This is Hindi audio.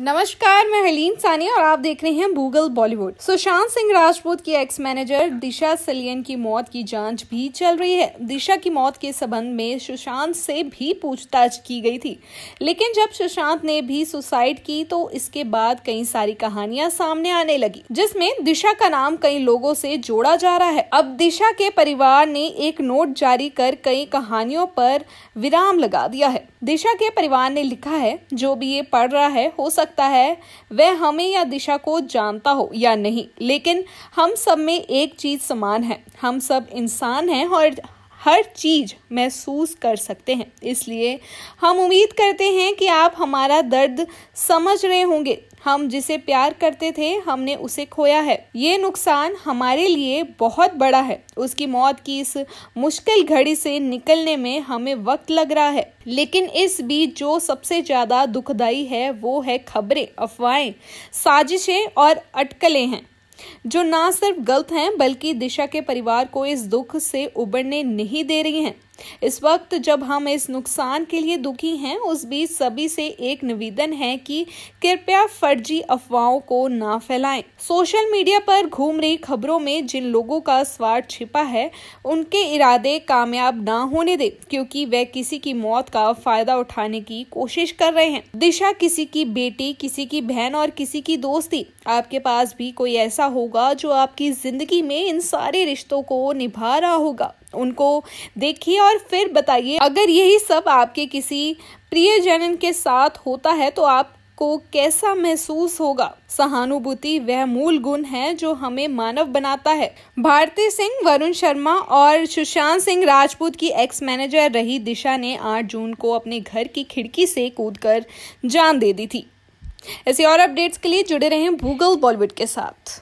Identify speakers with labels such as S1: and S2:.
S1: नमस्कार मैं हलीन सानी और आप देख रहे हैं भूगल बॉलीवुड सुशांत सिंह राजपूत की एक्स मैनेजर दिशा सलियन की मौत की जांच भी चल रही है दिशा की मौत के संबंध में सुशांत से भी पूछताछ की गई थी लेकिन जब सुशांत ने भी सुसाइड की तो इसके बाद कई सारी कहानियां सामने आने लगी जिसमें दिशा का नाम कई लोगों से जोड़ा जा रहा है अब दिशा के परिवार ने एक नोट जारी कर कई कहानियों पर विराम लगा दिया है दिशा के परिवार ने लिखा है जो भी ये पढ़ रहा है हो सकता सकता है वह हमें या दिशा को जानता हो या नहीं लेकिन हम सब में एक चीज़ समान है हम सब इंसान हैं और हर चीज़ महसूस कर सकते हैं इसलिए हम उम्मीद करते हैं कि आप हमारा दर्द समझ रहे होंगे हम जिसे प्यार करते थे हमने उसे खोया है ये नुकसान हमारे लिए बहुत बड़ा है उसकी मौत की इस मुश्किल घड़ी से निकलने में हमें वक्त लग रहा है लेकिन इस बीच जो सबसे ज्यादा दुखदाई है वो है खबरें अफवाहें साजिशें और अटकलें हैं जो ना सिर्फ गलत हैं बल्कि दिशा के परिवार को इस दुख से उबरने नहीं दे रही हैं इस वक्त जब हम इस नुकसान के लिए दुखी हैं उस बीच सभी से एक निवेदन है कि कृपया फर्जी अफवाहों को ना फैलाएं सोशल मीडिया पर घूम रही खबरों में जिन लोगों का स्वार्थ छिपा है उनके इरादे कामयाब ना होने दे क्योंकि वे किसी की मौत का फायदा उठाने की कोशिश कर रहे हैं दिशा किसी की बेटी किसी की बहन और किसी की दोस्ती आपके पास भी कोई ऐसा होगा जो आपकी जिंदगी में इन सारे रिश्तों को निभा रहा होगा उनको देखिए और फिर बताइए अगर यही सब आपके किसी प्रियजन के साथ होता है तो आप को कैसा महसूस होगा सहानुभूति वह मूल गुण है जो हमें मानव बनाता है भारती सिंह वरुण शर्मा और सुशांत सिंह राजपूत की एक्स मैनेजर रही दिशा ने 8 जून को अपने घर की खिड़की से कूदकर जान दे दी थी ऐसी और अपडेट्स के लिए जुड़े रहें भूगल बॉलीवुड के साथ